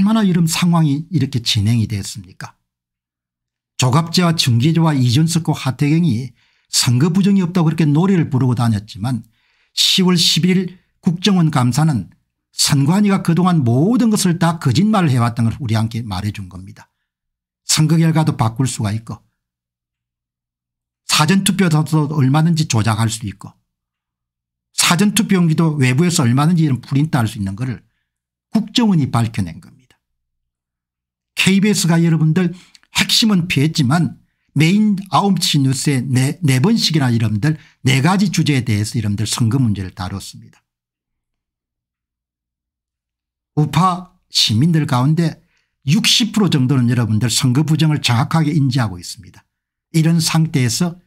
얼마나 이런 상황이 이렇게 진행이 됐습니까 조갑제와 정계제와 이준석과 하태경이 선거 부정이 없다고 그렇게 노래를 부르고 다녔지만 10월 11일 국정원 감사는 선관위가 그동안 모든 것을 다 거짓말을 해왔던 걸 우리 함께 말해준 겁니다. 선거 결과도 바꿀 수가 있고 사전투표도 얼마든지 조작할 수 있고 사전투표용기도 외부에서 얼마든지 이런 프린트할 수 있는 것을 국정원이 밝혀낸 겁니다. KBS가 여러분들 핵심은 피했지만 메인 9시 뉴스에 네, 네 번씩이나 여러분들 네 가지 주제에 대해서 여러분들 선거 문제를 다뤘습니다. 우파 시민들 가운데 60% 정도는 여러분들 선거 부정을 정확하게 인지하고 있습니다. 이런 상태에서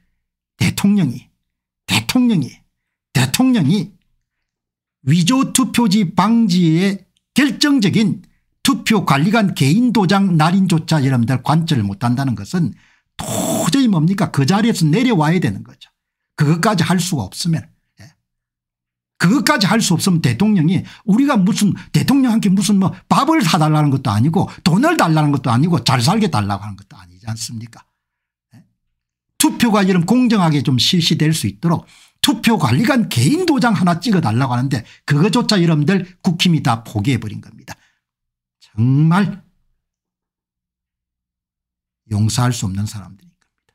대통령이 대통령이 대통령이 위조 투표지 방지의 결정적인 투표 관리관 개인 도장 날인조차 여러분들 관철을 못한다는 것은 도저히 뭡니까 그 자리에서 내려와야 되는 거죠. 그것까지 할 수가 없으면 예. 그것까지 할 수 없으면 대통령이 우리가 무슨 대통령한테 무슨 뭐 밥을 사달라는 것도 아니고 돈을 달라는 것도 아니고 잘 살게 달라고 하는 것도 아니지 않습니까 예. 투표가 이런 공정하게 좀 실시될 수 있도록 투표 관리관 개인 도장 하나 찍어달라고 하는데 그거조차 여러분들 국힘이 다 포기해버린 겁니다. 정말 용서할 수 없는 사람들인 겁니다.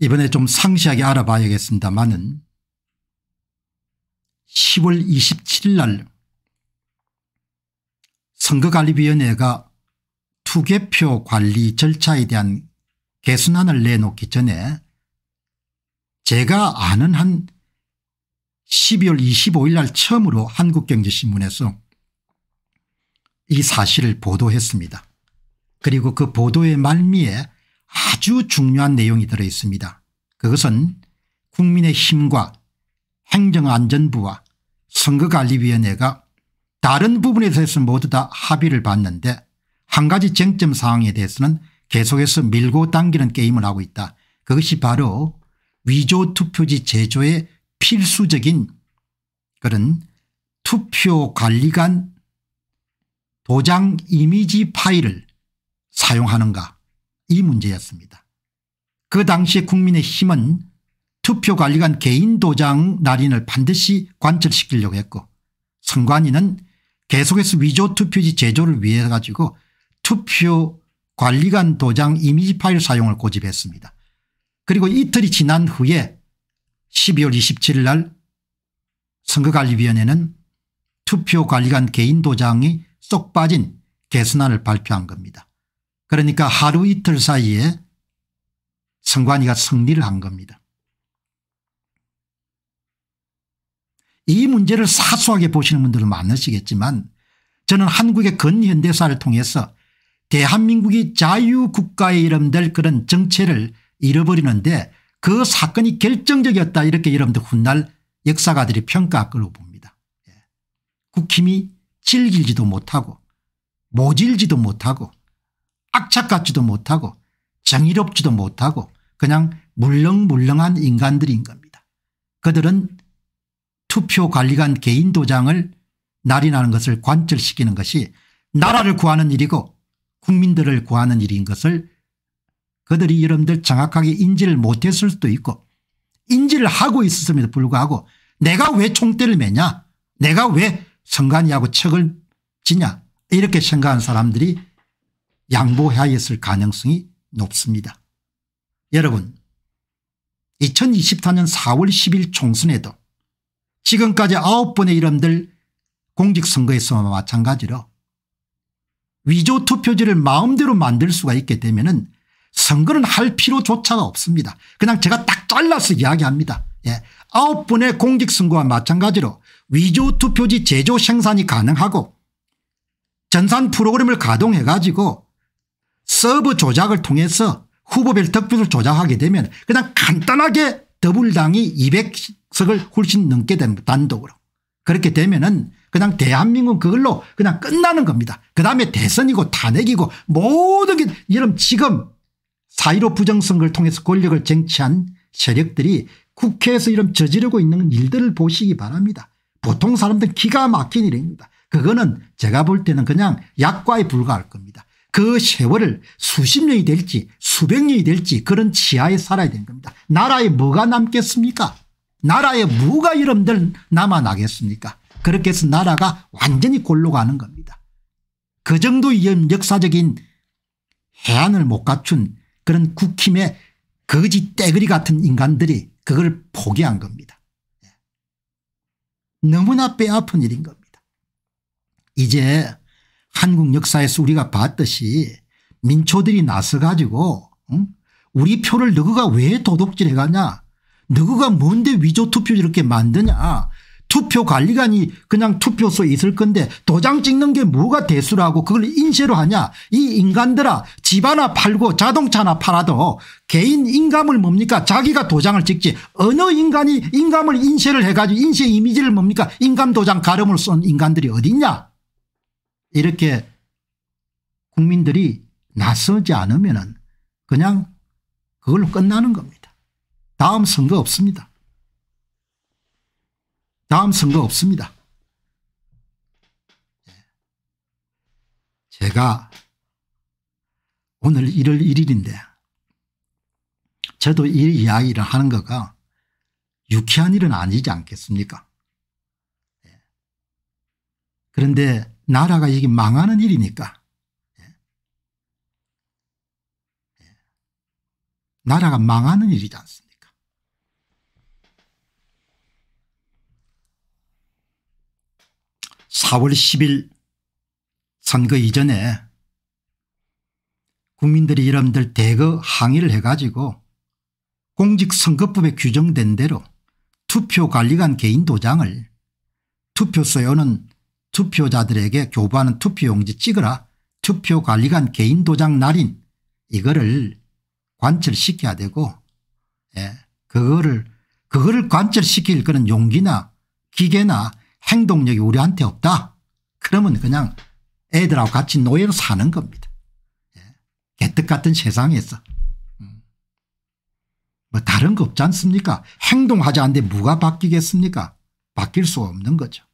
이번에 좀 상세하게 알아봐야겠습니다만은 10월 27일 날 선거관리위원회가 투개표 관리 절차에 대한 개순안을 내놓기 전에 제가 아는 한 12월 25일 날 처음으로 한국경제신문에서 이 사실을 보도했습니다. 그리고 그 보도의 말미에 아주 중요한 내용이 들어있습니다. 그것은 국민의 힘과 행정안전부와 선거관리위원회가 다른 부분에 대해서 모두 다 합의를 봤는데 한 가지 쟁점 사항에 대해서는 계속해서 밀고 당기는 게임을 하고 있다. 그것이 바로 위조 투표지 제조의 필수적인 그런 투표관리관 도장 이미지 파일을 사용하는가 이 문제였습니다. 그 당시에 국민의힘은 투표관리관 개인 도장 날인을 반드시 관철시키려고 했고 선관위는 계속해서 위조 투표지 제조를 위해 가지고 투표관리관 도장 이미지 파일 사용을 고집했습니다. 그리고 이틀이 지난 후에 12월 27일 날 선거관리위원회는 투표관리관 개인 도장이 쏙 빠진 개선안을 발표한 겁니다. 그러니까 하루 이틀 사이에 선관위가 승리를 한 겁니다. 이 문제를 사소하게 보시는 분들은 많으시겠지만 저는 한국의 근현대사를 통해서 대한민국이 자유국가에 이름될 그런 정체를 잃어버리는데 그 사건이 결정적이었다 이렇게 여러분들 훗날 역사가들이 평가할 걸로 봅니다. 예. 국힘이 질길지도 못하고 모질지도 못하고 악착같지도 못하고 정의롭지도 못하고 그냥 물렁물렁한 인간들인 겁니다. 그들은 투표관리관 개인 도장을 날인하는 것을 관철시키는 것이 나라를 구하는 일이고 국민들을 구하는 일인 것을 그들이 여러분들 정확하게 인지를 못했을 수도 있고 인지를 하고 있었음에도 불구하고 내가 왜 총대를 매냐 내가 왜 성관이하고 척을 지냐 이렇게 생각한 사람들이 양보해야 했을 가능성이 높습니다. 여러분 2024년 4월 10일 총선에도 지금까지 아홉 번의 이름들 공직선거에서 마찬가지로 위조 투표지를 마음대로 만들 수가 있게 되면 은 선거는 할 필요조차가 없습니다. 그냥 제가 딱 잘라서 이야기합니다. 예. 아홉 번의 공직선거와 마찬가지로 위조 투표지 제조 생산이 가능하고 전산 프로그램을 가동해 가지고 서브 조작을 통해서 후보별 득표를 조작하게 되면 그냥 간단하게 더불당이 200석을 훨씬 넘게 된 단독으로. 그렇게 되면은 그냥 대한민국 그걸로 그냥 끝나는 겁니다. 그다음에 대선이고 탄핵이고 모든 게 이런 지금 사일오 부정선거를 통해서 권력을 쟁취한 세력들이 국회에서 이런 저지르고 있는 일들을 보시기 바랍니다. 보통 사람들 기가 막힌 일입니다. 그거는 제가 볼 때는 그냥 약과에 불과할 겁니다. 그 세월을 수십 년이 될지 수백 년이 될지 그런 지하에 살아야 되는 겁니다. 나라에 뭐가 남겠습니까 나라에 뭐가 이름들 남아나겠습니까 그렇게 해서 나라가 완전히 골로 가는 겁니다. 그정도 역사적인 해안을 못 갖춘 그런 국힘의 거지 떼그리 같은 인간들이 그걸 포기한 겁니다. 예. 너무나 뼈아픈 일인 겁니다. 이제 한국 역사에서 우리가 봤듯이 민초들이 나서 가지고 응? 우리 표를 너희가 왜 도둑질해 가냐 너희가 뭔데 위조 투표 이렇게 만드냐 투표 관리관이 그냥 투표소에 있을 건데 도장 찍는 게 뭐가 대수라고 그걸 인쇄로 하냐 이 인간들아 집 하나 팔고 자동차나 하 팔아도 개인 인감을 뭡니까 자기가 도장을 찍지 어느 인간이 인감을 인쇄를 해가지고 인쇄 이미지를 뭡니까 인감 도장 가름을 쏜 인간들이 어딨냐 이렇게 국민들이 나서지 않으면 그냥 그걸로 끝나는 겁니다. 다음 선거 없습니다. 다음 선거 없습니다. 예. 제가 오늘 1월 1일인데 저도 이 이야기를 하는 거가 유쾌한 일은 아니지 않겠습니까 예. 그런데 나라가 이게 망하는 일이니까. 예. 예. 나라가 망하는 일이지 않습니까? (4월 10일) 선거 이전에 국민들이 여러분들 대거 항의를 해가지고 공직선거법에 규정된 대로 투표관리관 개인 도장을 투표소에 오는 투표자들에게 교부하는 투표용지 찍어라 투표관리관 개인도장 날인 이거를 관철시켜야 되고 예, 그거를 그거를 관철시킬 그런 용기나 기계나 행동력이 우리한테 없다. 그러면 그냥 애들하고 같이 노예로 사는 겁니다. 예. 개떡 같은 세상에서. 음. 뭐 다른 거 없지 않습니까? 행동하지 않는데 뭐가 바뀌겠습니까? 바뀔 수 없는 거죠.